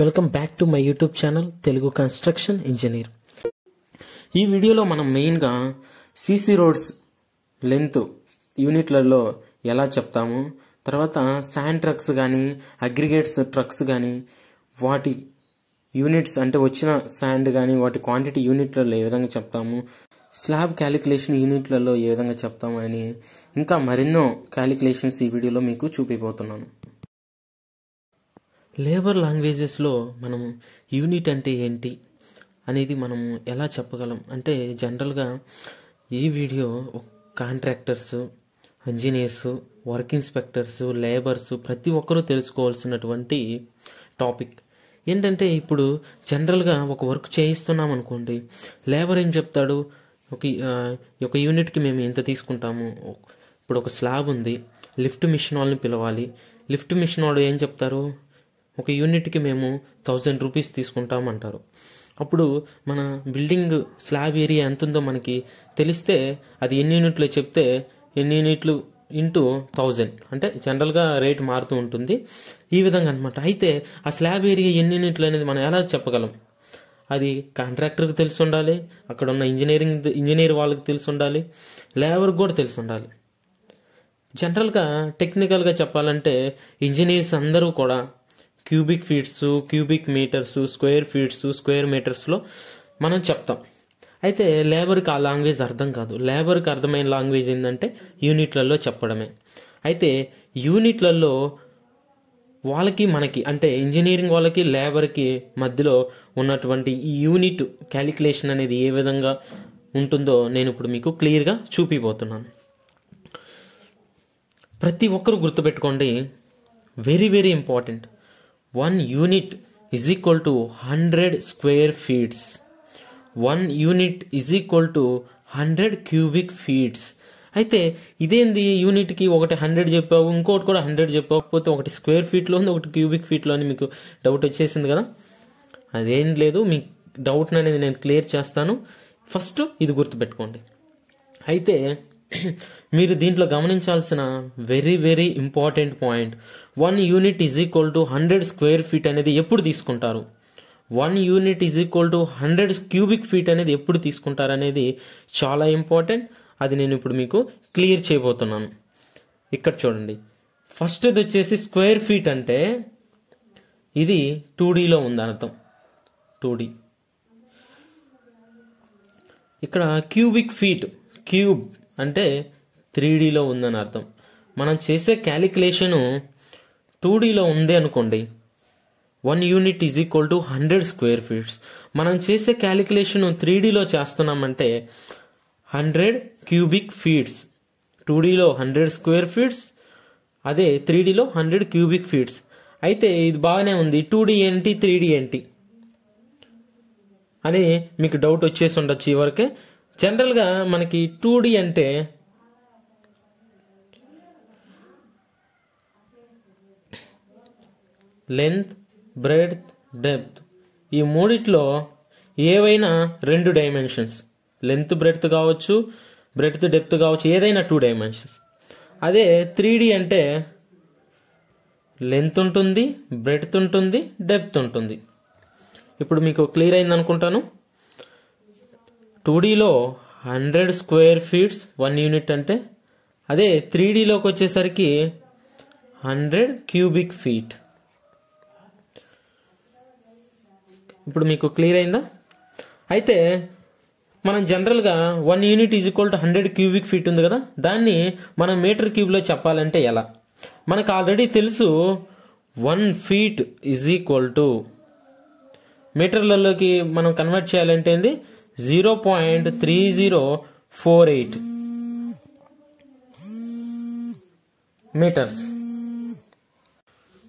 welcome back to my YouTube channel Telugu construction engineer ఈ వీడియోలో మనం మెయిన్గా సీసీ రోడ్స్ లెంత్ యూనిట్లలో ఎలా చెప్తాము తర్వాత శాండ్ ట్రక్స్ కానీ అగ్రిగేట్స్ ట్రక్స్ కానీ వాటి యూనిట్స్ అంటే వచ్చిన శాండ్ కానీ వాటి క్వాంటిటీ యూనిట్లలో ఏ విధంగా చెప్తాము స్లాబ్ క్యాలిక్యులేషన్ యూనిట్లలో ఏ విధంగా చెప్తామని ఇంకా మరెన్నో క్యాలిక్యులేషన్స్ ఈ వీడియోలో మీకు చూపిపోతున్నాను లేబర్ లాంగ్వేజెస్లో మనం యూనిట్ అంటే ఏంటి అనేది మనం ఎలా చెప్పగలం అంటే జనరల్గా ఈ video contractors engineers work inspectors labours ప్రతి ఒక్కరూ తెలుసుకోవాల్సినటువంటి టాపిక్ ఏంటంటే ఇప్పుడు జనరల్గా ఒక వర్క్ చేయిస్తున్నాం అనుకోండి లేబర్ ఏం చెప్తాడు ఒక ఒక యూనిట్కి మేము ఎంత తీసుకుంటాము ఇప్పుడు ఒక స్లాబ్ ఉంది లిఫ్ట్ మిషన్ వాళ్ళని పిలవాలి లిఫ్ట్ మిషన్ వాళ్ళు ఏం చెప్తారు ఒక యూనిట్కి మేము థౌజండ్ రూపీస్ తీసుకుంటామంటారు అప్పుడు మన బిల్డింగ్ స్లాబ్ ఏరియా ఎంత ఉందో మనకి తెలిస్తే అది ఎన్ని యూనిట్లు చెప్తే ఎన్ని యూనిట్లు ఇంటూ థౌజండ్ అంటే జనరల్గా రేట్ మారుతూ ఉంటుంది ఈ విధంగా అనమాట అయితే ఆ స్లాబ్ ఏరియా ఎన్ని యూనిట్లు అనేది మనం ఎలా చెప్పగలం అది కాంట్రాక్టర్కి తెలిసి ఉండాలి అక్కడ ఉన్న ఇంజనీరింగ్ ఇంజనీర్ వాళ్ళకి తెలిసి ఉండాలి లేబర్కి కూడా తెలిసి ఉండాలి జనరల్గా టెక్నికల్గా చెప్పాలంటే ఇంజనీర్స్ అందరూ కూడా cubic feets cubic meters square feets square మీటర్స్లో మనం చెప్తాం అయితే లేబర్కి ఆ లాంగ్వేజ్ అర్థం కాదు లేబర్కి అర్థమైన లాంగ్వేజ్ ఏంటంటే యూనిట్లలో చెప్పడమే అయితే యూనిట్లలో వాళ్ళకి మనకి అంటే ఇంజనీరింగ్ వాళ్ళకి లేబర్కి మధ్యలో ఉన్నటువంటి ఈ యూనిట్ క్యాలిక్యులేషన్ అనేది ఏ విధంగా ఉంటుందో నేను ఇప్పుడు మీకు క్లియర్గా చూపిపోతున్నాను ప్రతి ఒక్కరు గుర్తుపెట్టుకోండి very very important one unit is equal to hundred square feets one unit is equal to hundred cubic feets అయితే ఇదేంది యూనిట్కి ఒకటి హండ్రెడ్ చెప్పావు ఇంకోటి కూడా హండ్రెడ్ చెప్పకపోతే ఒకటి స్క్వేర్ ఫీట్లో ఉంది ఒకటి క్యూబిక్ ఫీట్లో అని మీకు డౌట్ వచ్చేసింది కదా అదేం లేదు మీ డౌట్ అనేది నేను క్లియర్ చేస్తాను ఫస్ట్ ఇది గుర్తుపెట్టుకోండి అయితే మీరు దీంట్లో గమనించాల్సిన very very important point one unit is equal to hundred square feet అనేది ఎప్పుడు తీసుకుంటారు one unit is equal to hundred cubic feet అనేది ఎప్పుడు తీసుకుంటారు అనేది చాలా ఇంపార్టెంట్ అది నేను ఇప్పుడు మీకు క్లియర్ చేయబోతున్నాను ఇక్కడ చూడండి ఫస్ట్ది వచ్చేసి స్క్వేర్ ఫీట్ అంటే ఇది టూ డీలో ఉంది అర్థం టూ డీ ఇక్కడ క్యూబిక్ ఫీట్ క్యూబ్ అంటే త్రీ డీలో ఉందని అర్థం మనం చేసే క్యాలిక్యులేషను టూ డీలో ఉంది అనుకోండి one unit is equal to hundred square feets మనం చేసే క్యాలిక్యులేషన్ త్రీ డీలో చేస్తున్నామంటే హండ్రెడ్ క్యూబిక్ ఫీట్స్ టూ డీలో హండ్రెడ్ స్క్వేర్ ఫీట్స్ అదే త్రీ డీలో హండ్రెడ్ క్యూబిక్ ఫీట్స్ అయితే ఇది బాగానే ఉంది టూ డీ ఏంటి త్రీ డీ ఏంటి అని మీకు డౌట్ వచ్చేసి ఉండొచ్చు వరకే జనరల్గా మనకి టూ డి అంటే లెంత్ బ్రెడ్త్ డెప్త్ ఈ మూడిట్లో ఏవైనా రెండు డైమెన్షన్స్ లెంత్ బ్రెడ్త్ కావచ్చు బ్రెడ్త్ డెప్త్ కావచ్చు ఏదైనా టూ డైమెన్షన్స్ అదే త్రీ డి అంటే లెంత్ ఉంటుంది బ్రెడ్త్ ఉంటుంది డెప్త్ ఉంటుంది ఇప్పుడు మీకు క్లియర్ అయింది అనుకుంటాను టూడీలో hundred square feets one unit అంటే అదే త్రీ డీలోకి వచ్చేసరికి హండ్రెడ్ క్యూబిక్ ఫీట్ ఇప్పుడు మీకు క్లియర్ అయిందా అయితే మనం జనరల్గా one unit is equal to hundred cubic feet ఉంది కదా దాన్ని మనం మీటర్ క్యూబ్లో చెప్పాలంటే ఎలా మనకు ఆల్రెడీ తెలుసు one feet is equal to మీటర్లలోకి మనం కన్వర్ట్ చేయాలంటే ఏంది zero point three zero four eight meters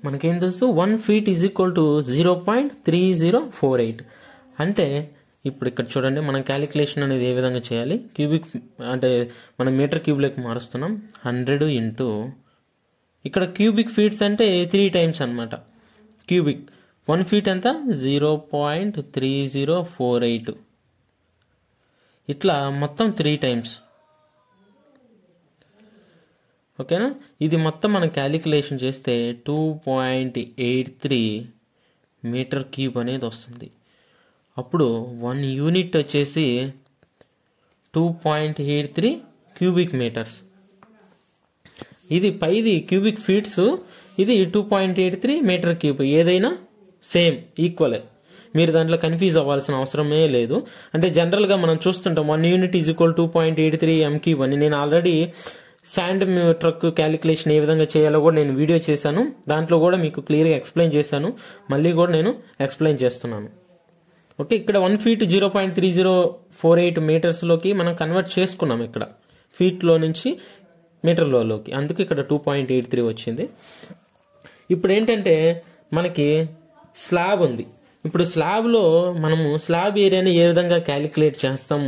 మనకేం తెలుసు one feet is equal to zero point three zero four eight అంటే ఇప్పుడు ఇక్కడ చూడండి మనం క్యాలిక్యులేషన్ అనేది ఏ విధంగా చేయాలి క్యూబిక్ అంటే మనం మీటర్ క్యూబ్లోకి మారుస్తున్నాం హండ్రెడ్ ఇంటూ ఇక్కడ క్యూబిక్ ఫీట్స్ అంటే త్రీ టైమ్స్ అనమాట క్యూబిక్ వన్ ఫీట్ ఎంత zero point three zero four eight ఇట్లా మొత్తం త్రీ టైమ్స్ ఓకేనా ఇది మొత్తం మనం క్యాలిక్యులేషన్ చేస్తే two point eight three metre cube అనేది వస్తుంది అప్పుడు వన్ యూనిట్ వచ్చేసి two point eight three cubic meters ఇది పైది క్యూబిక్ ఫీట్స్ ఇది two point eight three metre cube ఏదైనా సేమ్ ఈక్వలే మీరు దాంట్లో కన్ఫ్యూజ్ అవ్వాల్సిన అవసరమే లేదు అంటే జనరల్గా మనం చూస్తుంటాం one unit is equal two point eight three ఎంకి వన్ నేను ఆల్రెడీ శాండ్ ట్రక్ క్యాలిక్యులేషన్ ఏ విధంగా చేయాలో కూడా నేను వీడియో చేశాను దాంట్లో కూడా మీకు క్లియర్గా ఎక్స్ప్లెయిన్ చేశాను మళ్ళీ కూడా నేను ఎక్స్ప్లెయిన్ చేస్తున్నాను ఓకే ఇక్కడ one feet zero point three zero four eight మీటర్స్లోకి మనం కన్వర్ట్ చేసుకున్నాం ఇక్కడ ఫీట్లో నుంచి మీటర్లోకి అందుకే ఇక్కడ టూ పాయింట్ ఎయిట్ త్రీ వచ్చింది ఇప్పుడు ఏంటంటే మనకి స్లాబ్ ఉంది ఇప్పుడు స్లాబ్లో మనము స్లాబ్ ఏరియాని ఏ విధంగా క్యాలిక్యులేట్ చేస్తాం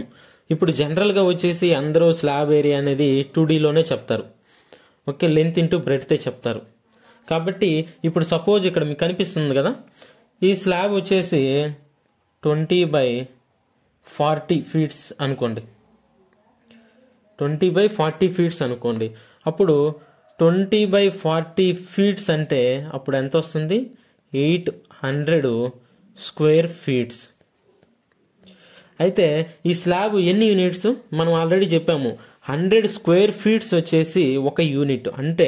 ఇప్పుడు జనరల్గా వచ్చేసి అందరూ స్లాబ్ ఏరియా అనేది టూ డీలోనే చెప్తారు ఓకే లెంత్ ఇంటూ బ్రెడ్తే చెప్తారు కాబట్టి ఇప్పుడు సపోజ్ ఇక్కడ మీకు కనిపిస్తుంది కదా ఈ స్లాబ్ వచ్చేసి ట్వంటీ బై ఫార్టీ ఫీట్స్ అనుకోండి ట్వంటీ బై ఫార్టీ ఫీట్స్ అనుకోండి అప్పుడు ట్వంటీ బై ఫార్టీ ఫీట్స్ అంటే అప్పుడు ఎంత వస్తుంది ఎయిట్ హండ్రెడ్ స్క్వేర్ ఫీట్స్ అయితే ఈ స్లాబ్ ఎన్ని యూనిట్స్ మనం ఆల్రెడీ చెప్పాము హండ్రెడ్ స్క్వేర్ ఫీట్స్ వచ్చేసి ఒక యూనిట్ అంటే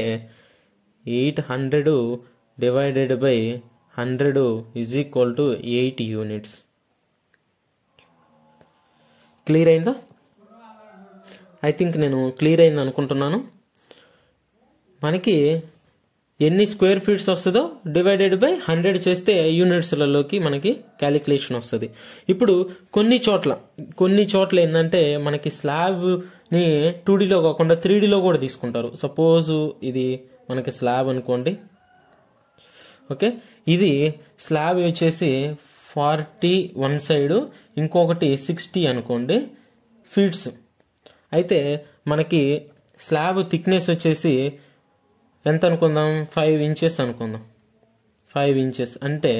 eight hundred divided by hundred is equal to eight units clear అయిందా ఐ థింక్ నేను క్లియర్ అయింది అనుకుంటున్నాను మనకి ఎన్ని స్క్వేర్ ఫీట్స్ వస్తుందో డివైడెడ్ బై హండ్రెడ్ చేస్తే యూనిట్స్లలోకి మనకి క్యాలిక్యులేషన్ వస్తుంది ఇప్పుడు కొన్ని చోట్ల కొన్ని చోట్ల ఏంటంటే మనకి స్లాబ్ని టూడీలో కాకుండా త్రీడీలో కూడా తీసుకుంటారు సపోజ్ ఇది మనకి స్లాబ్ అనుకోండి ఓకే ఇది స్లాబ్ వచ్చేసి ఫార్టీ వన్ సైడ్ ఇంకొకటి సిక్స్టీ అనుకోండి ఫీట్స్ అయితే మనకి స్లాబ్ థిక్నెస్ వచ్చేసి ఎంత అనుకుందాం ఫైవ్ ఇంచెస్ అనుకుందాం ఫైవ్ ఇంచెస్ అంటే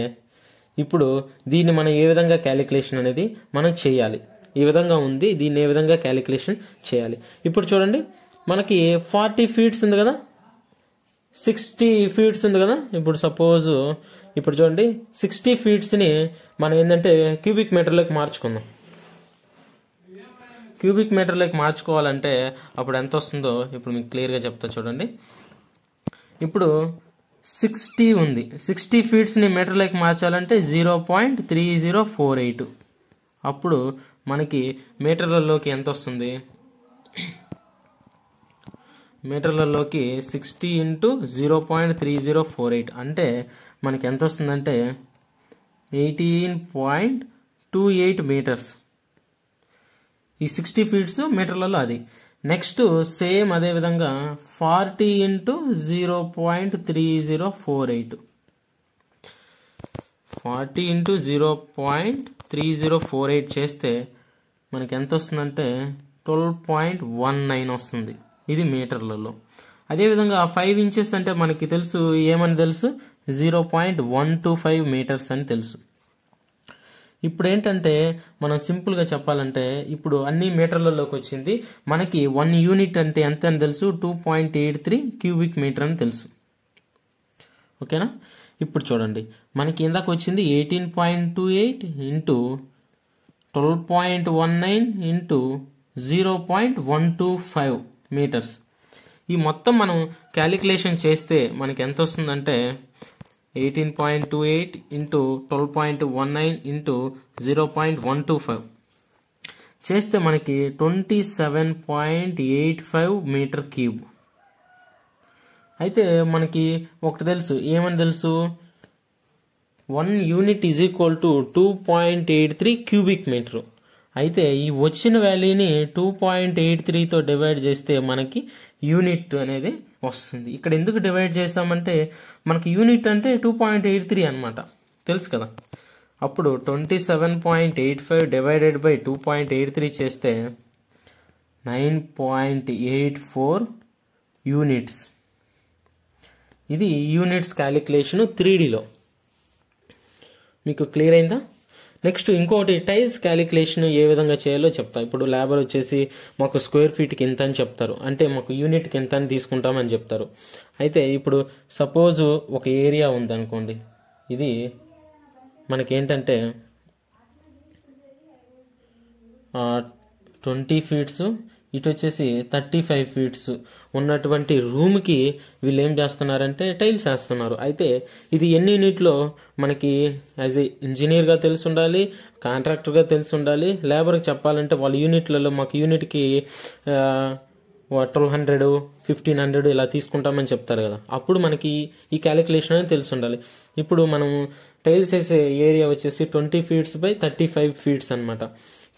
ఇప్పుడు దీన్ని మనం ఏ విధంగా క్యాలిక్యులేషన్ అనేది మనం చేయాలి ఈ విధంగా ఉంది దీన్ని ఏ విధంగా క్యాలిక్యులేషన్ చేయాలి ఇప్పుడు చూడండి మనకి ఫార్టీ ఫీట్స్ ఉంది కదా సిక్స్టీ ఫీట్స్ ఉంది కదా ఇప్పుడు సపోజ్ ఇప్పుడు చూడండి సిక్స్టీ ఫీట్స్ని మనం ఏంటంటే క్యూబిక్ మీటర్లోకి మార్చుకుందాం క్యూబిక్ మీటర్లోకి మార్చుకోవాలంటే అప్పుడు ఎంత వస్తుందో ఇప్పుడు మీకు క్లియర్గా చెప్తా చూడండి ఇప్పుడు సిక్స్టీ ఉంది సిక్స్టీ ఫీట్స్ని మీటర్లోకి మార్చాలంటే zero point three zero four eight అప్పుడు మనకి మీటర్లలోకి ఎంత వస్తుంది మీటర్లలోకి sixty into zero point three zero four eight అంటే మనకి ఎంత వస్తుందంటే eighteen point two eight meters ఈ సిక్స్టీ ఫీట్స్ మీటర్లలో అది నెక్స్ట్ సేమ్ అదే విధంగా forty into zero point three zero four eight forty into zero point three zero four eight చేస్తే మనకి ఎంత వస్తుందంటే ట్వెల్వ్ పాయింట్ వన్ నైన్ వస్తుంది ఇది మీటర్లలో అదేవిధంగా ఫైవ్ ఇంచెస్ అంటే మనకి తెలుసు ఏమని తెలుసు zero point one two five meters అని తెలుసు ఇప్పుడు ఏంటంటే మనం సింపుల్గా చెప్పాలంటే ఇప్పుడు అన్ని మీటర్లలోకి వచ్చింది మనకి వన్ యూనిట్ అంటే ఎంత అని తెలుసు two point eight three cubic meter అని తెలుసు ఓకేనా ఇప్పుడు చూడండి మనకి ఇందాక వచ్చింది eighteen point two eight into twelve point one nine into zero point one two five meters ఈ మొత్తం మనం క్యాలిక్యులేషన్ చేస్తే మనకి ఎంత వస్తుందంటే zero point one two five చేస్తే మనకి ఫైవ్ మీటర్ క్యూబ్ అయితే మనకి ఒకటి తెలుసు ఏమని తెలుసు one unit is equal to two point eight three cubic meter అయితే ఈ వచ్చిన వ్యాలీని టూ పాయింట్ ఎయిట్ త్రీతో డివైడ్ చేస్తే మనకి యూనిట్ అనేది వస్తుంది ఇక్కడ ఎందుకు డివైడ్ చేసామంటే మనకి యూనిట్ అంటే టూ పాయింట్ ఎయిట్ త్రీ అనమాట తెలుసు కదా అప్పుడు twenty seven point eight five divided by two point eight three చేస్తే nine point eight four units ఇది యూనిట్స్ క్యాలిక్యులేషను త్రీడీలో మీకు క్లియర్ అయిందా నెక్స్ట్ ఇంకోటి టైల్స్ క్యాలిక్యులేషన్ ఏ విధంగా చేయాలో చెప్తా ఇప్పుడు లేబర్ వచ్చేసి మాకు స్క్వేర్ ఫీట్కి ఎంత అని చెప్తారు అంటే మాకు యూనిట్కి ఎంత అని తీసుకుంటామని చెప్తారు అయితే ఇప్పుడు సపోజ్ ఒక ఏరియా ఉందనుకోండి ఇది మనకేంటంటే ట్వంటీ ఫీట్స్ ఇటు వచ్చేసి థర్టీ ఫైవ్ ఫీట్స్ ఉన్నటువంటి రూమ్కి వీళ్ళు ఏం చేస్తున్నారంటే టైల్స్ వేస్తున్నారు అయితే ఇది ఎన్ని యూనిట్లో మనకి యాజ్ ఏ ఇంజనీర్గా తెలిసి ఉండాలి కాంట్రాక్టర్గా తెలిసి ఉండాలి లేబర్కి చెప్పాలంటే వాళ్ళ యూనిట్లలో మాకు యూనిట్కి ట్వెల్వ్ హండ్రెడ్ ఫిఫ్టీన్ హండ్రెడ్ ఇలా తీసుకుంటామని చెప్తారు కదా అప్పుడు మనకి ఈ క్యాలిక్యులేషన్ అనేది తెలిసి ఉండాలి ఇప్పుడు మనం టైల్స్ వేసే ఏరియా వచ్చేసి twenty feets by thirty five feets అనమాట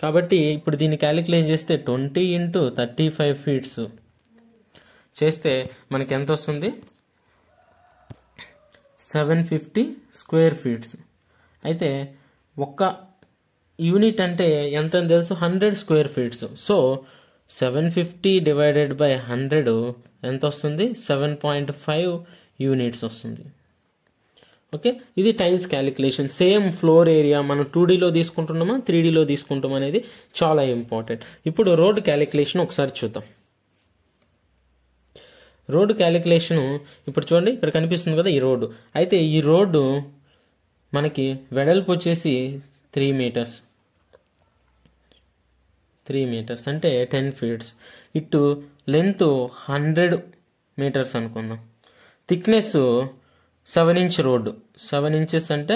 కాబట్టి ఇప్పుడు దీన్ని క్యాలిక్యులేట్ చేస్తే twenty into thirty five feets చేస్తే మనకి ఎంత వస్తుంది సెవెన్ ఫిఫ్టీ స్క్వేర్ ఫీట్స్ అయితే ఒక్క యూనిట్ అంటే ఎంత తెలుసు hundred square feets so seven fifty divided by hundred ఎంత వస్తుంది సెవెన్ పాయింట్ ఫైవ్ యూనిట్స్ వస్తుంది ఓకే ఇది tiles calculation same floor area మనం టూ డీలో తీసుకుంటున్నామా త్రీ డీలో తీసుకుంటాం అనేది చాలా ఇంపార్టెంట్ ఇప్పుడు రోడ్ క్యాలిక్యులేషన్ ఒకసారి చూద్దాం రోడ్ క్యాలిక్యులేషను ఇప్పుడు చూడండి ఇక్కడ కనిపిస్తుంది కదా ఈ రోడ్డు అయితే ఈ రోడ్డు మనకి వెడల్పు వచ్చేసి త్రీ మీటర్స్ త్రీ మీటర్స్ అంటే టెన్ ఫీట్స్ ఇటు లెంత్ హండ్రెడ్ మీటర్స్ అనుకుందాం thickness seven inch road seven inches అంటే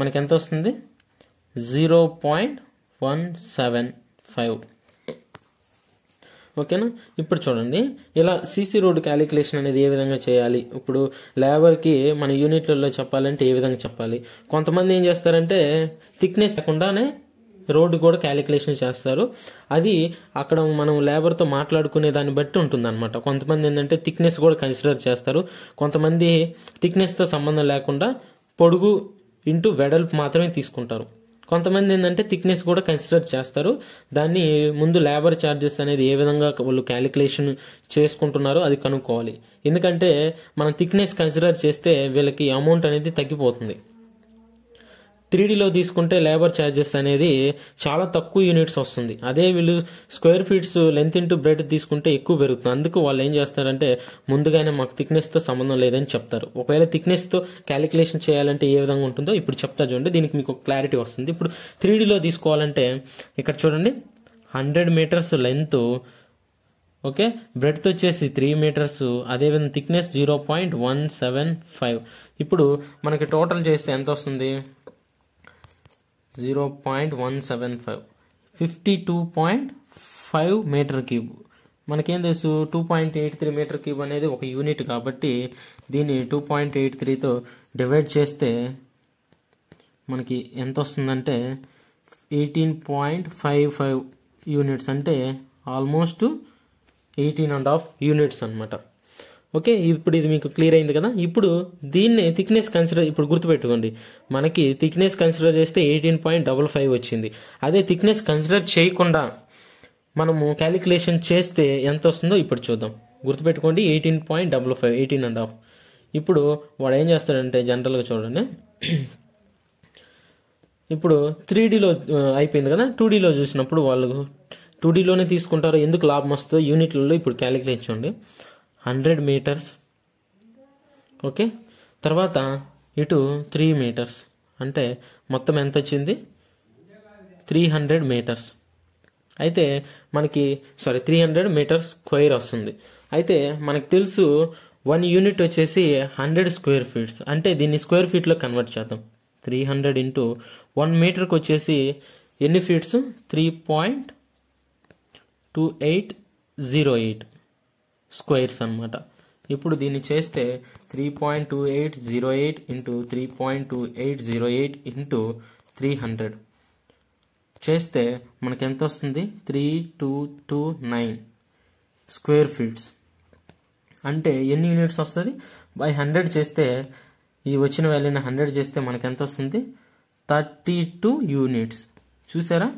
మనకి ఎంత వస్తుంది zero point one seven five ఓకేనా ఇప్పుడు చూడండి ఇలా సీసీ రోడ్ క్యాలిక్యులేషన్ అనేది ఏ విధంగా చేయాలి ఇప్పుడు లేబర్కి మన యూనిట్లలో చెప్పాలంటే ఏ విధంగా చెప్పాలి కొంతమంది ఏం చేస్తారంటే థిక్నెస్ లేకుండానే రోడ్డు కూడా క్యాలిక్యులేషన్ చేస్తారు అది అక్కడ మనం లేబర్తో మాట్లాడుకునే దాన్ని బట్టి అనమాట కొంతమంది ఏంటంటే థిక్నెస్ కూడా కన్సిడర్ చేస్తారు కొంతమంది థిక్నెస్తో సంబంధం లేకుండా పొడుగు ఇంటూ వెడల్పు మాత్రమే తీసుకుంటారు కొంతమంది ఏంటంటే థిక్నెస్ కూడా కన్సిడర్ చేస్తారు దాన్ని ముందు లేబర్ ఛార్జెస్ అనేది ఏ విధంగా వాళ్ళు క్యాలిక్యులేషన్ చేసుకుంటున్నారో అది కనుక్కోవాలి ఎందుకంటే మనం థిక్నెస్ కన్సిడర్ చేస్తే వీళ్ళకి అమౌంట్ అనేది తగ్గిపోతుంది త్రీడీలో తీసుకుంటే లేబర్ ఛార్జెస్ అనేది చాలా తక్కువ యూనిట్స్ వస్తుంది అదే వీళ్ళు square feets length into breadth తీసుకుంటే ఎక్కువ పెరుగుతుంది అందుకు వాళ్ళు ఏం చేస్తారంటే ముందుగానే మాకు థిక్నెస్తో సంబంధం లేదని చెప్తారు ఒకవేళ థిక్నెస్తో క్యాలిక్యులేషన్ చేయాలంటే ఏ విధంగా ఉంటుందో ఇప్పుడు చెప్తా చూడండి దీనికి మీకు క్లారిటీ వస్తుంది ఇప్పుడు త్రీడీలో తీసుకోవాలంటే ఇక్కడ చూడండి hundred meters length okay breadth వచ్చేసి త్రీ మీటర్స్ అదేవిధంగా thickness zero point one seven five ఇప్పుడు మనకి టోటల్ చేస్తే ఎంత వస్తుంది zero point one seven five fifty two point five meter cube మనకేం తెలుసు two point eight three metre cube అనేది ఒక యూనిట్ కాబట్టి దీన్ని టూ పాయింట్ ఎయిట్ త్రీతో డివైడ్ చేస్తే మనకి ఎంత వస్తుందంటే eighteen point five five units అంటే almost eighteen and half units అనమాట ఓకే ఇప్పుడు ఇది మీకు క్లియర్ అయింది కదా ఇప్పుడు దీన్ని థిక్నెస్ కన్సిడర్ ఇప్పుడు గుర్తుపెట్టుకోండి మనకి థిక్నెస్ కన్సిడర్ చేస్తే ఎయిటీన్ పాయింట్ డబల్ ఫైవ్ వచ్చింది అదే థిక్నెస్ కన్సిడర్ చేయకుండా మనము క్యాలిక్యులేషన్ చేస్తే ఎంత వస్తుందో ఇప్పుడు చూద్దాం గుర్తుపెట్టుకోండి eighteen point double five eighteen and half ఇప్పుడు వాడు ఏం చేస్తాడంటే జనరల్గా చూడండి ఇప్పుడు త్రీ డీలో అయిపోయింది కదా టూ డీలో చూసినప్పుడు వాళ్ళు టూ డీలోనే తీసుకుంటారు ఎందుకు లాభం వస్తుందో యూనిట్లలో ఇప్పుడు క్యాలిక్యులేట్ చేయండి హండ్రెడ్ మీటర్స్ ఓకే తర్వాత ఇటు త్రీ మీటర్స్ అంటే మొత్తం ఎంత వచ్చింది త్రీ హండ్రెడ్ మీటర్స్ అయితే మనకి sorry three hundred meters square వస్తుంది అయితే మనకు తెలుసు వన్ యూనిట్ వచ్చేసి హండ్రెడ్ స్క్వేర్ ఫీట్స్ అంటే దీన్ని స్క్వేర్ ఫీట్లో కన్వర్ట్ చేద్దాం త్రీ హండ్రెడ్ ఇంటూ వన్ మీటర్కి వచ్చేసి ఎన్ని feets three point two eight zero eight squares అనమాట ఇప్పుడు దీన్ని చేస్తే three point two eight zero eight into three point two eight zero eight into three hundred చేస్తే మనకు ఎంత వస్తుంది three two two nine square feets అంటే ఎన్ని యూనిట్స్ వస్తుంది బై హండ్రెడ్ చేస్తే ఈ వచ్చిన వాల్యూని హండ్రెడ్ చేస్తే మనకు ఎంత వస్తుంది థర్టీ టూ యూనిట్స్ చూసారా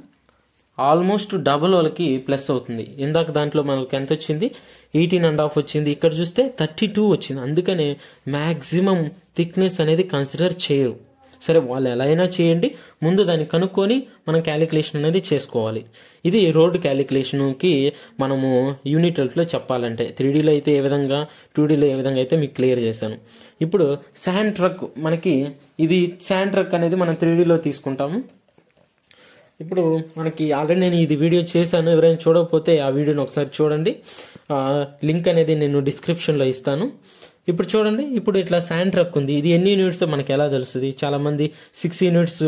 ఆల్మోస్ట్ డబుల్ వాళ్ళకి ప్లస్ అవుతుంది ఇందాక దాంట్లో మనకి ఎంత వచ్చింది ఎయిటీన్ అండ్ హాఫ్ వచ్చింది ఇక్కడ చూస్తే థర్టీ టూ వచ్చింది అందుకనే మ్యాక్సిమం థిక్నెస్ అనేది కన్సిడర్ చేయరు సరే వాళ్ళు ఎలా అయినా చేయండి ముందు దాన్ని కనుక్కొని మనం క్యాలిక్యులేషన్ అనేది చేసుకోవాలి ఇది రోడ్డు క్యాలిక్యులేషన్కి మనము యూనిట్ ఎల్ఫ్లో చెప్పాలంటే త్రీడీలో అయితే ఏ విధంగా టూడీలో ఏ విధంగా అయితే మీకు క్లియర్ చేశాను ఇప్పుడు శాండ్ ట్రక్ మనకి ఇది శాండ్ ట్రక్ అనేది మనం త్రీడీలో తీసుకుంటాము ఇప్పుడు మనకి ఆల్రెడీ నేను ఇది వీడియో చేశాను ఎవరైనా చూడకపోతే ఆ వీడియోని ఒకసారి చూడండి లింక్ అనేది నేను డిస్క్రిప్షన్లో ఇస్తాను ఇప్పుడు చూడండి ఇప్పుడు ఇట్లా శాండ్ ట్రక్ ఉంది ఇది ఎన్ని యూనిట్స్ మనకి ఎలా తెలుస్తుంది చాలామంది సిక్స్ యూనిట్స్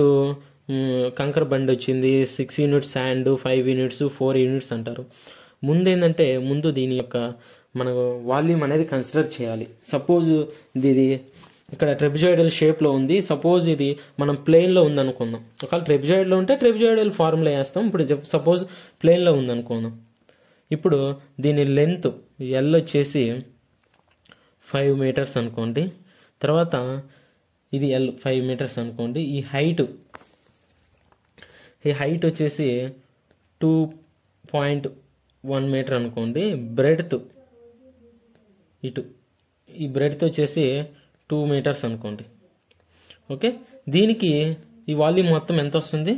కంకర బండి వచ్చింది six units sand five units four units అంటారు ముందు ఏంటంటే ముందు దీని యొక్క మనకు వాల్యూమ్ అనేది కన్సిడర్ చేయాలి సపోజ్ ఇది ఇక్కడ ట్రెబిజాయిడల్ షేప్లో ఉంది సపోజ్ ఇది మనం ప్లేన్లో ఉందనుకుందాం ఒకవేళ ట్రెబిజాయిడ్లో ఉంటే ట్రెబిజాయిడల్ ఫార్ములా వేస్తాం ఇప్పుడు సపోజ్ ప్లేన్లో ఉందనుకుందాం ఇప్పుడు దీని లెంత్ ఎల్ వచ్చేసి ఫైవ్ మీటర్స్ అనుకోండి తర్వాత ఇది ఎల్ ఫైవ్ మీటర్స్ అనుకోండి ఈ హైట్ ఈ హైట్ వచ్చేసి టూ పాయింట్ వన్ మీటర్ అనుకోండి బ్రెడ్త్ ఇటు ఈ బ్రెడ్త్ వచ్చేసి టూ మీటర్స్ అనుకోండి ఓకే దీనికి ఈ వాల్యూమ్ మొత్తం ఎంత వస్తుంది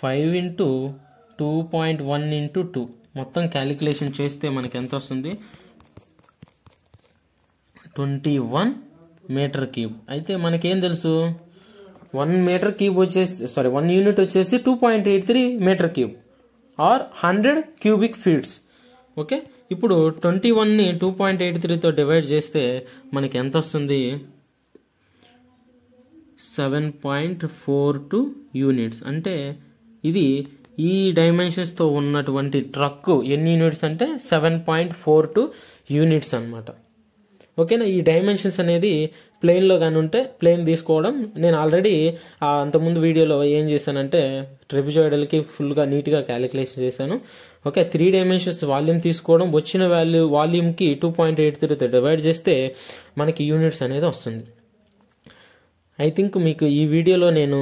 five into two point one into two మొత్తం క్యాలిక్యులేషన్ చేస్తే మనకి ఎంత వస్తుంది ట్వంటీ వన్ మీటర్ క్యూబ్ అయితే మనకేం తెలుసు వన్ మీటర్ క్యూబ్ వచ్చేసి సారీ వన్ యూనిట్ వచ్చేసి two point eight three metre cube or hundred cubic feets okay ఇప్పుడు ట్వంటీ వన్ని టూ పాయింట్ ఎయిట్ త్రీతో డివైడ్ చేస్తే మనకి ఎంత వస్తుంది seven point four two units అంటే ఇది ఈ డైమెన్షన్స్తో ఉన్నటువంటి ట్రక్ ఎన్ని యూనిట్స్ అంటే seven point four two units అనమాట ఓకేనా ఈ డైమెన్షన్స్ అనేది ప్లెయిన్లో కానీ ఉంటే ప్లెయిన్ తీసుకోవడం నేను ఆల్రెడీ అంతకుముందు వీడియోలో ఏం చేశానంటే ట్రెపిజాయిడల్కి ఫుల్గా నీట్గా క్యాలిక్యులేషన్ చేశాను ఓకే త్రీ డైమెన్షన్స్ వాల్యూమ్ తీసుకోవడం వచ్చిన వాల్యూ వాల్యూమ్కి two point eight three divide చేస్తే మనకి యూనిట్స్ అనేది వస్తుంది ఐ థింక్ మీకు ఈ వీడియోలో నేను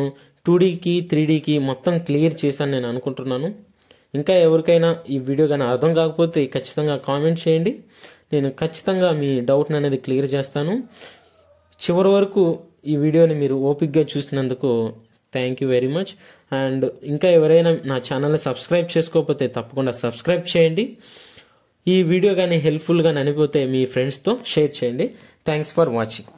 టూ డీకి త్రీ డీకి మొత్తం క్లియర్ చేశాను నేను అనుకుంటున్నాను ఇంకా ఎవరికైనా ఈ వీడియో కానీ అర్థం కాకపోతే ఖచ్చితంగా కామెంట్ చేయండి నేను ఖచ్చితంగా మీ డౌట్ని అనేది క్లియర్ చేస్తాను చివరి వరకు ఈ వీడియోని మీరు ఓపిక్గా చూసినందుకు thank you very much and ఇంకా ఎవరైనా నా ఛానల్ని సబ్స్క్రైబ్ చేసుకోకపోతే తప్పకుండా సబ్స్క్రైబ్ చేయండి ఈ వీడియో కానీ హెల్ప్ఫుల్గా అనిపోతే మీ ఫ్రెండ్స్తో షేర్ చేయండి థ్యాంక్స్ ఫర్ వాచింగ్